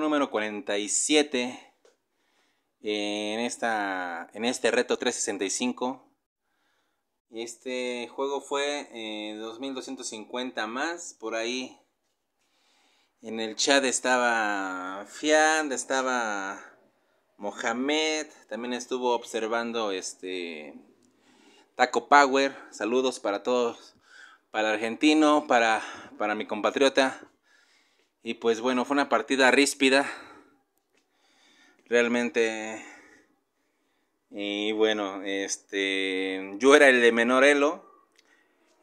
número 47 en, esta, en este reto 365. Este juego fue 2250 eh, más, por ahí. En el chat estaba Fiand, estaba Mohamed, también estuvo observando este Taco Power. Saludos para todos, para Argentino, para, para mi compatriota. Y pues bueno, fue una partida ríspida. Realmente. Y bueno, este. Yo era el de menor elo.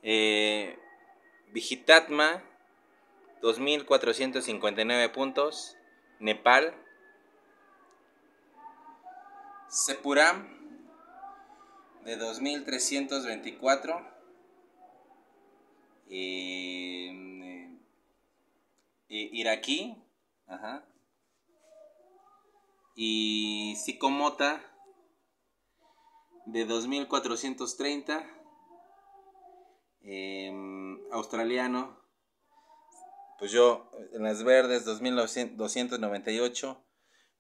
Eh, Vigitatma, 2459 puntos. Nepal. Sepuram, de 2324. Y iraquí, ajá, y Sikomota de 2430, em, australiano, pues yo en las verdes 2298,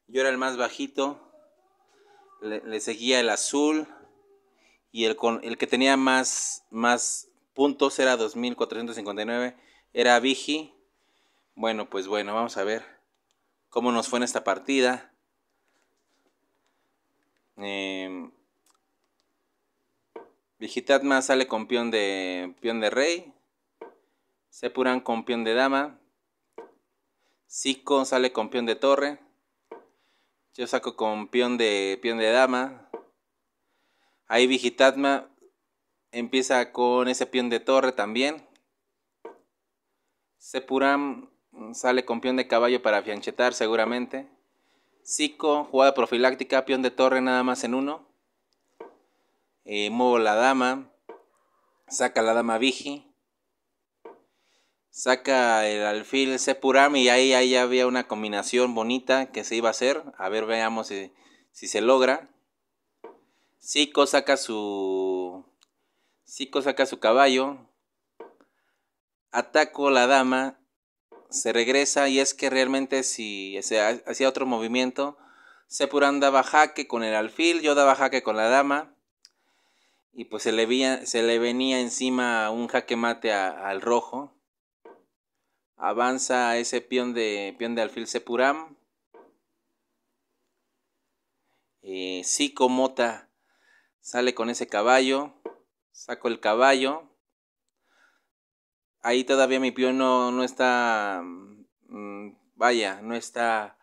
yo era el más bajito, le, seguía el azul y el, el que tenía más, más puntos era 2459, era Vigi bueno, pues bueno, vamos a ver cómo nos fue en esta partida. Em, Vigitatma sale con peón de, peón de rey. Sepuran con peón de dama. Zico sale con peón de torre. Yo saco con peón de, peón de dama. Ahí Vigitatma empieza con ese peón de torre también. Sepuram Mm, sale con peón de caballo para fianchetar seguramente. Sico jugada profiláctica, peón de torre nada más en uno. Eh, muevo la dama. Saca la dama Vigi. Saca el alfil Sepurami. y ahí, ahí había una combinación bonita que se iba a hacer. A ver, veamos si, si se logra. Zico saca su. Sico saca su caballo. Ataco la dama se regresa y es que realmente si se hacía otro movimiento, Sepuram daba jaque con el alfil, yo daba jaque con la dama. Y pues se le, se le venía encima un jaque mate al rojo. Avanza ese peón de, peón de alfil Sepuram. Eh, Mota sale con ese caballo. Saco el caballo ahí todavía mi peón no, está, mm, vaya, no está,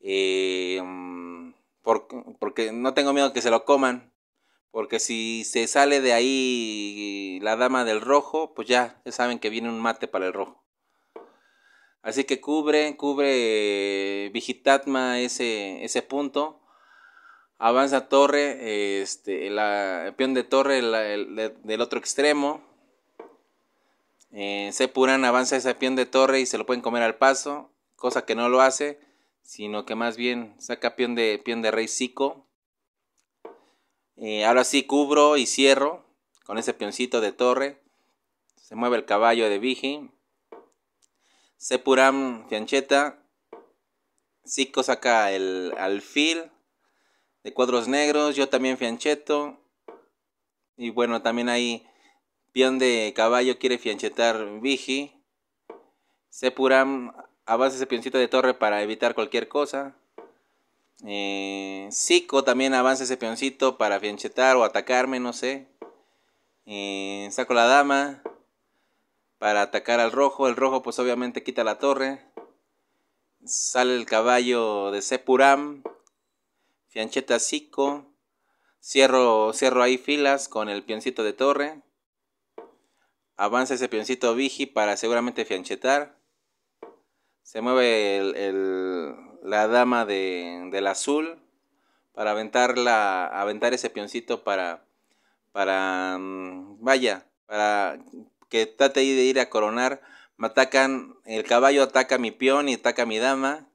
eh, mm, porque, no tengo miedo que se lo coman. Porque si se sale de ahí la dama del rojo, pues ya saben que viene un mate para el rojo. Así que cubre, cubre Vigitatma ese, ese punto. Avanza Torre, este, el peón de Torre del otro extremo. Sepurán eh, avanza ese peón de torre y se lo pueden comer al paso, cosa que no lo hace, sino que más bien saca peón de, peón de rey sico eh, ahora sí cubro y cierro con ese peoncito de torre. Se mueve el caballo de Vigi. Sepurán fiancheta. Sico saca el alfil de cuadros negros. Yo también fiancheto. Y bueno, también ahí Pion de caballo quiere fianchetar Vigi. Sepuram avanza ese pioncito de torre para evitar cualquier cosa. Eh, Zico también avanza ese pioncito para fianchetar o atacarme, no sé. Eh, saco la dama para atacar al rojo. El rojo pues obviamente quita la torre. Sale el caballo de Sepuram. Fiancheta Zico. Cierro, cierro ahí filas con el pioncito de torre. Avanza ese peoncito Vigi para seguramente fianchetar. Se mueve la dama del azul para aventar, la, aventar ese peoncito para, para, mm, vaya, para que trate de ir a coronar. Me atacan, el caballo ataca a mi peón y ataca a mi dama.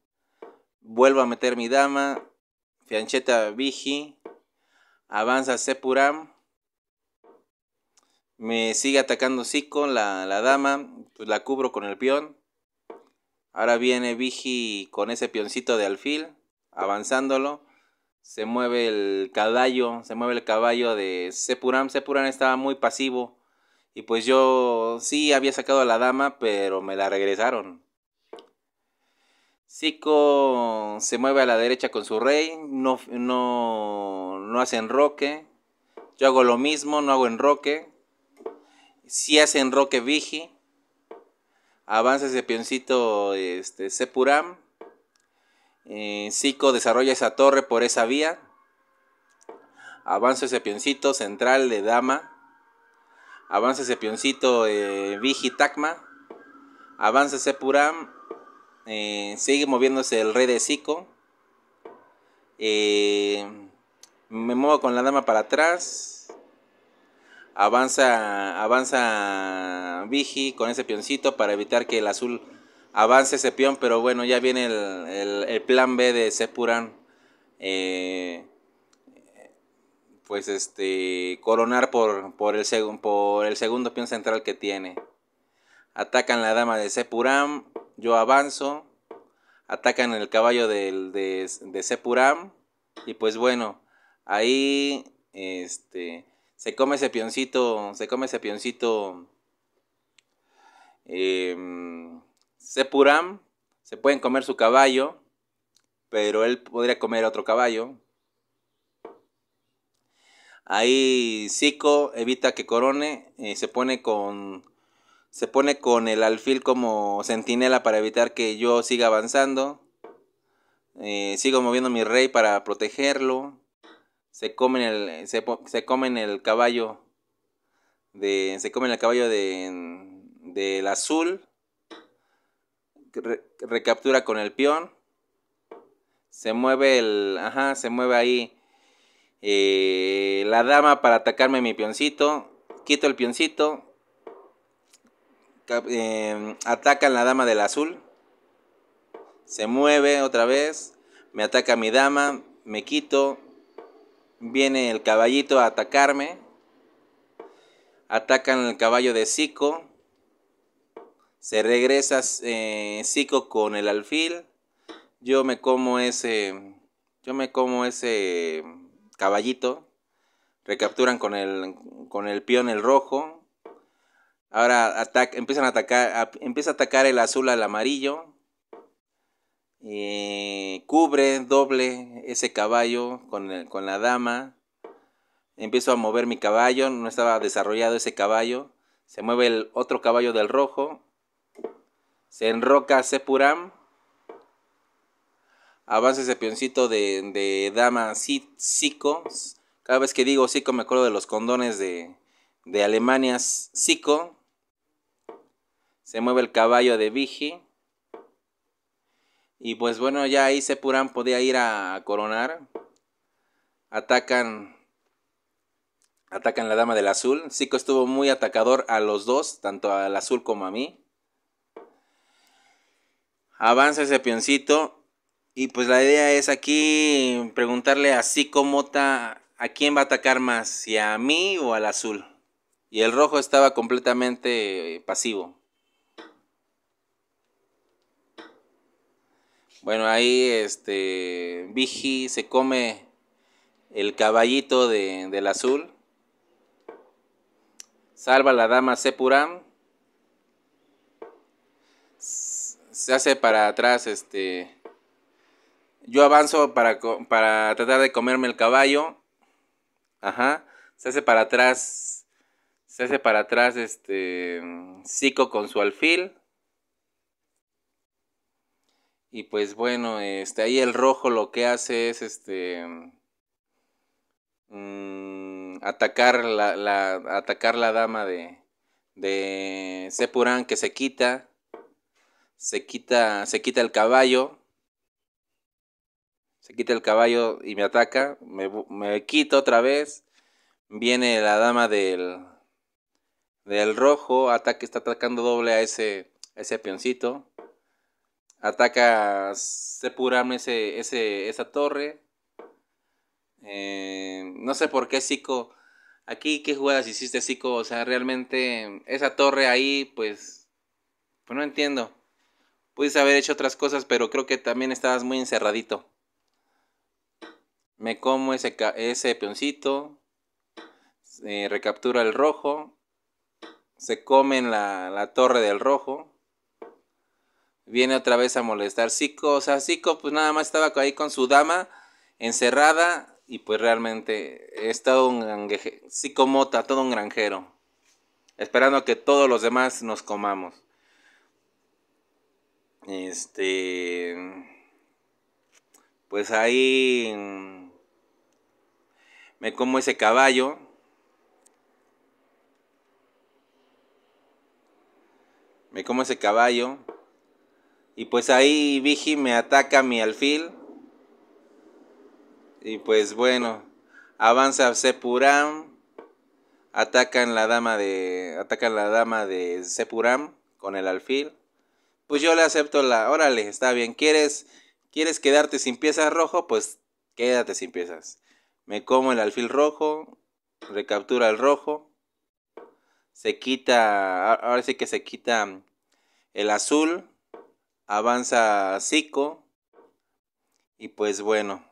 Vuelvo a meter mi dama. Fiancheta Vigi. Avanza Sepuram. Me sigue atacando Zico, la, la dama, pues la cubro con el peón. Ahora viene Vigi con ese peoncito de alfil, avanzándolo. Se mueve el caballo, se mueve el caballo de Sepuram. Sepuram estaba muy pasivo. Y pues yo sí había sacado a la dama, pero me la regresaron. Zico se mueve a la derecha con su rey, no, no, no hace enroque. Yo hago lo mismo, no hago enroque si en Roque Vigi, avanza ese pioncito este, Sepuram, eh, Zico desarrolla esa torre por esa vía, avanza ese pioncito central de Dama, avanza ese pioncito eh, Vigi Takma, avanza Sepuram, eh, sigue moviéndose el rey de Zico, eh, me muevo con la dama para atrás, Avanza, avanza Vigi con ese pioncito. para evitar que el azul avance ese peón, pero bueno, ya viene el, plan B de Sepuram eh, pues este coronar por, el por el segundo peón central que tiene. Atacan la dama de Sepuram, yo avanzo. Atacan el caballo de, de Sepuram. Y pues bueno, ahí este, se come ese pioncito, se come ese pioncito em, Sepuram, se pueden comer su caballo, pero él podría comer otro caballo. Ahí Zico evita que corone, eh, se pone con se pone con el alfil como centinela para evitar que yo siga avanzando. Eh, sigo moviendo mi rey para protegerlo se comen el, se, el caballo de, se comen el caballo de, del azul, recaptura con el peón, se mueve el, ajá, se mueve ahí eh, la dama para atacarme mi peoncito, quito el peoncito, Ataca em, atacan la dama del azul, se mueve otra vez, me ataca mi dama, me quito, viene el caballito a atacarme. Atacan el caballo de Zico. Se regresa eh, con el alfil. Yo me como ese. Yo me como ese caballito. Recapturan con el, con el peón el rojo. Ahora empiezan a atacar, empieza a atacar el azul al amarillo. Eh, cubre doble ese caballo con, la dama, empiezo a mover mi caballo, no estaba desarrollado ese caballo, se mueve el otro caballo del rojo, se enroca Sepuram, avanza ese peoncito de, de dama Zico, cada vez que digo Zico me acuerdo de los condones de, de Alemania Zico, se mueve el caballo de Vigi, y pues bueno, ya ahí Sepurán podía ir a coronar. Atacan. Atacan la dama del azul. Zico estuvo muy atacador a los dos, tanto al azul como a mí. Avanza ese pioncito. Y pues la idea es aquí preguntarle a Zico Mota a quién va a atacar más, si a mí o al azul. Y el rojo estaba completamente pasivo. Bueno, ahí este Vigi se come el caballito del azul. Salva la dama Sepuram. Se hace para atrás este yo avanzo para, para tratar de comerme el caballo. Ajá. Se hace para atrás. Se hace para atrás este Zico con su alfil. Y pues bueno, este, ahí el rojo lo que hace es este mm, atacar la, atacar la dama de, de Sepurán que se quita. Se quita. Se quita el caballo. Se quita el caballo y me ataca. Me, quita otra vez. Viene la dama del. Del rojo. Ataque. Está atacando doble a ese. A ese peoncito. Ataca Sepuram ese, ese, esa torre. Eh, no sé por qué Zico. Aquí, ¿qué jugadas hiciste, Zico? O sea, realmente esa torre ahí, pues, pues no entiendo. Pudiste haber hecho otras cosas, pero creo que también estabas muy encerradito. Me como ese, ese peoncito. Eh, recaptura el rojo. Se comen la, la torre del rojo viene otra vez a molestar. Zico, o sea, Zico pues nada más estaba ahí con su dama encerrada y pues realmente es todo un granjero, Mota, todo un granjero, esperando que todos los demás nos comamos. Este, pues ahí me como ese caballo. Me como ese caballo. Y pues ahí Vigi me ataca mi alfil. Y pues bueno, avanza Sepuram. Atacan la dama de atacan la dama de Sepuram con el alfil. Pues yo le acepto la, órale, está bien. ¿Quieres quieres quedarte sin piezas rojo? Pues quédate sin piezas. Me como el alfil rojo, recaptura el rojo. Se quita, ahora sí que se quita el azul avanza Zico. Y pues bueno,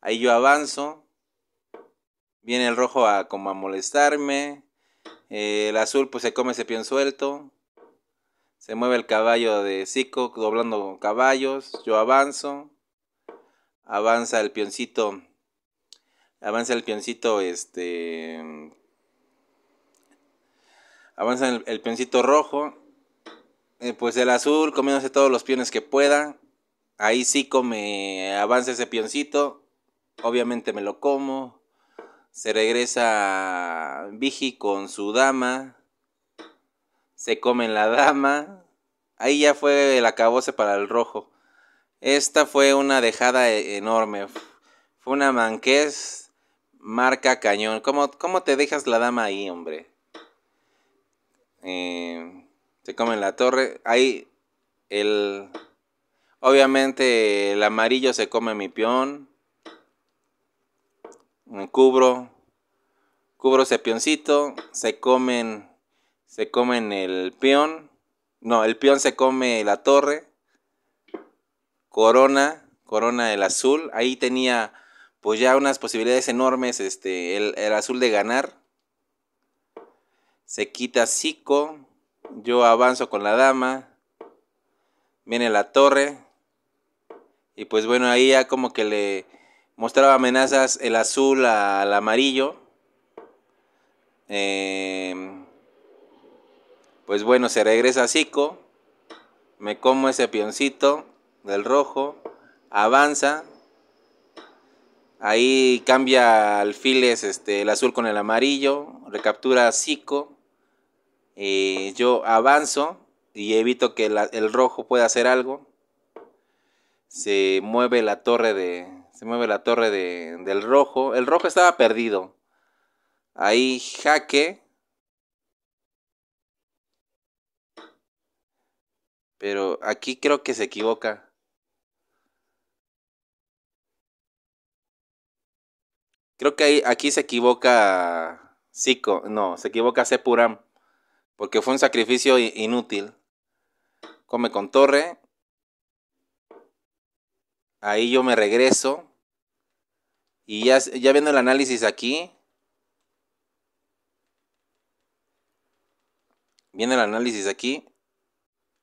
ahí yo avanzo. Viene el rojo a como a molestarme. Eh, el azul pues se come ese pion suelto. Se mueve el caballo de Zico doblando caballos. Yo avanzo. Avanza el pioncito. Avanza el pioncito este avanza el, el, rojo eh, pues el azul comiéndose todos los piones que pueda. Ahí sí come, avanza ese pioncito. Obviamente me lo como. Se regresa Vigi con su dama. Se come la dama. Ahí ya fue el acabose para el rojo. Esta fue una dejada e-, enorme. Fue una manqués marca cañón. ¿Cómo, cómo te dejas la dama ahí, hombre? Eh, se comen la torre. Ahí el... Obviamente el amarillo se come mi peón. Me cubro. Cubro ese peoncito. Se comen... Se comen el peón. No, el peón se come la torre. Corona. Corona el azul. Ahí tenía pues ya unas posibilidades enormes. Este, el, el azul de ganar. Se quita Zico. Yo avanzo con la dama. Viene la torre. Y pues bueno, ahí ya como que le mostraba amenazas el azul al amarillo. Em, pues bueno, se regresa a Zico. Me como ese pioncito del rojo. Avanza. Ahí cambia alfiles este, el azul con el amarillo. Recaptura a Zico. Eh, yo avanzo y evito que el rojo pueda hacer algo. Se mueve la torre de. Se mueve la torre de, del rojo. El rojo estaba perdido. Ahí jaque. Pero aquí creo que se equivoca. Creo que aquí se equivoca Zico. No, se equivoca Sepuram porque fue un sacrificio inútil. Come con torre. Ahí yo me regreso. Y ya, viendo el análisis aquí. Viene el análisis aquí.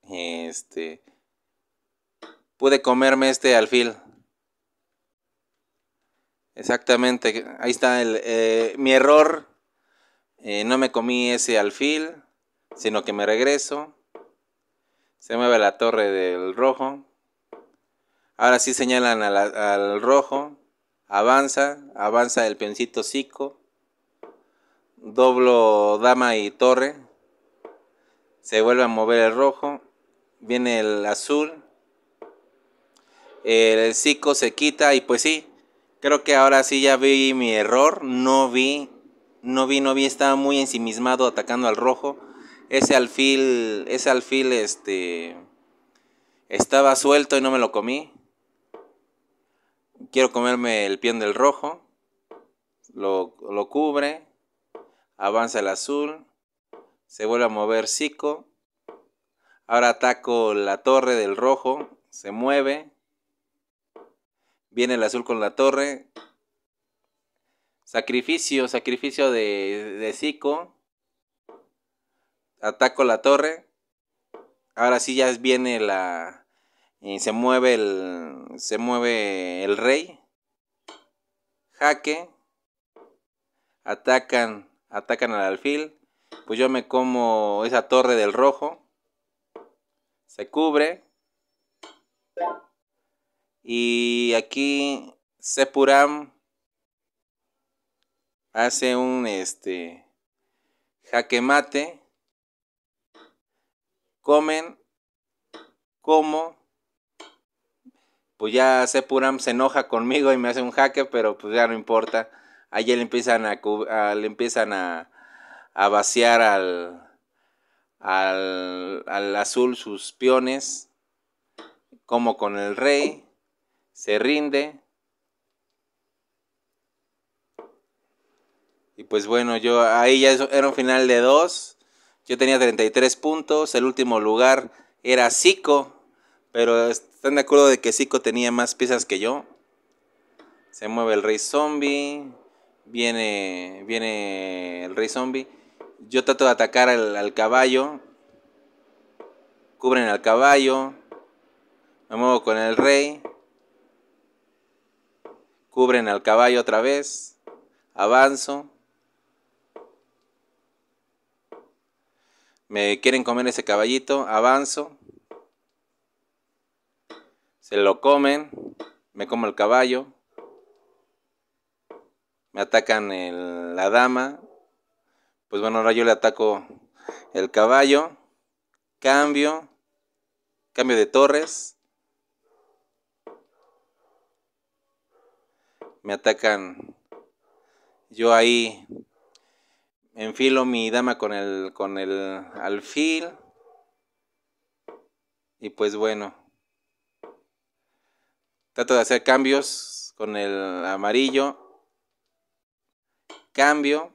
Este. Pude comerme este alfil. Exactamente. Ahí está el, eh, mi error. Eh, no me comí ese alfil sino que me regreso, se mueve la torre del rojo, ahora sí señalan al rojo, avanza, avanza el peoncito Zico doblo dama y torre, se vuelve a mover el rojo, viene el azul, el zico se quita y pues sí, creo que ahora sí ya vi mi error, no vi, no vi, no vi, estaba muy ensimismado atacando al rojo ese alfil, este, estaba suelto y no me lo comí. Quiero comerme el pie del rojo. Lo, cubre. Avanza el azul. Se vuelve a mover Zico. Ahora ataco la torre del rojo. Se mueve. Viene el azul con la torre. Sacrificio, sacrificio de, de Zico ataco la torre. Ahora sí ya viene la... Y eh, se mueve el... Se mueve el rey. Jaque. Atacan. Atacan al alfil. Pues yo me como esa torre del rojo. Se cubre. Y aquí Sepuram hace un este jaque mate comen como pues ya Sepuram se enoja conmigo y me hace un jaque, pero pues ya no importa. ahí le empiezan a, le empiezan a, vaciar al, al, azul sus peones como con el rey, se rinde. Y pues bueno, yo ahí ya era un final de dos. Yo tenía 33 puntos, el último lugar era Zico, pero ¿están de acuerdo de que Zico tenía más piezas que yo? Se mueve el rey zombie, viene, viene el rey zombie. Yo trato de atacar al, al caballo, cubren al caballo, me muevo con el rey, cubren al caballo otra vez, avanzo, me quieren comer ese caballito, avanzo, se lo comen, me como el caballo, me atacan la dama, pues bueno, ahora yo le ataco el caballo, cambio, cambio de torres, me atacan yo ahí enfilo mi dama con el, con el alfil. Y pues bueno, trato de hacer cambios con el amarillo. Cambio.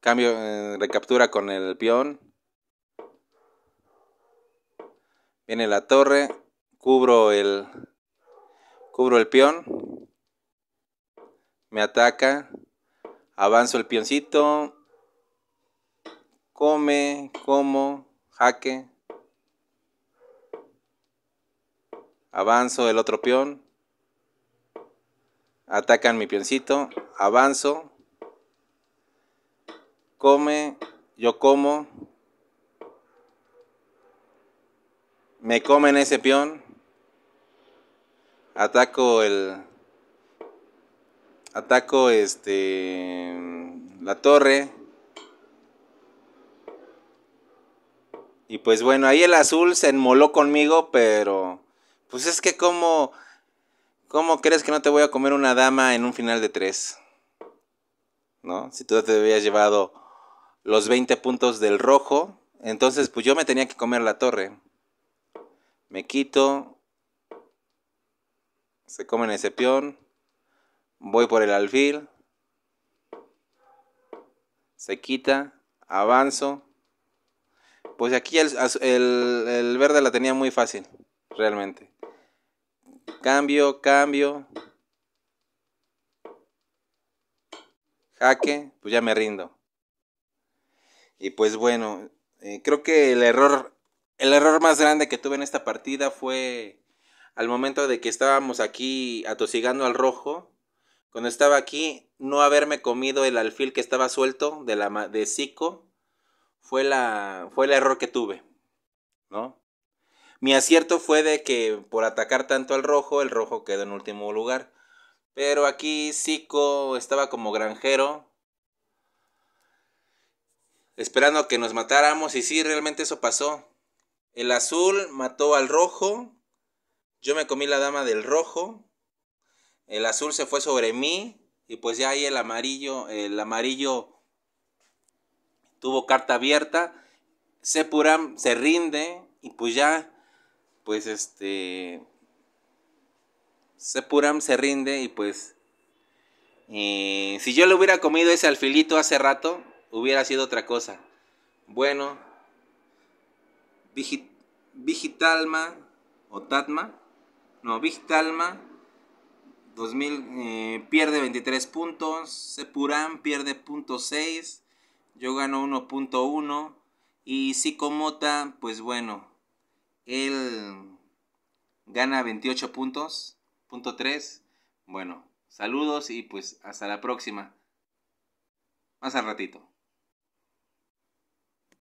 Cambio, eh, recaptura con el peón. Viene la torre, cubro el cubro el peón me ataca, avanzo el pioncito, come, como, jaque, avanzo el otro peón, atacan mi pioncito, avanzo, come, yo como, me comen ese peón, ataco el ataco este la torre. Y pues bueno, ahí el azul se enmoló conmigo, pero pues es que como ¿Cómo crees que no te voy a comer una dama en un final de tres? ¿No? Si tú te habías llevado los 20 puntos del rojo, entonces pues yo me tenía que comer la torre. Me quito. Se comen ese peón. Voy por el alfil. Se quita. Avanzo. Pues aquí el, verde la tenía muy fácil. Realmente. Cambio, cambio. Jaque. Pues ya me rindo. Y pues bueno. Eh, creo que el error el error más grande que tuve en esta partida fue al momento de que estábamos aquí atosigando al rojo cuando estaba aquí, no haberme comido el alfil que estaba suelto de la de Zico fue la fue el error que tuve, ¿no? Mi acierto fue de que por atacar tanto al rojo, el rojo quedó en último lugar. Pero aquí Zico estaba como granjero esperando que nos matáramos y sí, realmente eso pasó. El azul mató al rojo. Yo me comí la dama del rojo el azul se fue sobre mí y pues ya ahí el amarillo, el amarillo tuvo carta abierta, Sepuram se rinde y pues ya, pues este, Sepuram se rinde y pues Y... Eh, si yo le hubiera comido ese alfilito hace rato, hubiera sido otra cosa. Bueno, Vigitalma o Tatma, no, Vigitalma 2000 eh, pierde 23 puntos, Sepurán pierde .6, yo gano 1.1 y Sicomota, pues bueno, él gana 28 puntos, 3. Bueno, saludos y pues hasta la próxima. Más al ratito.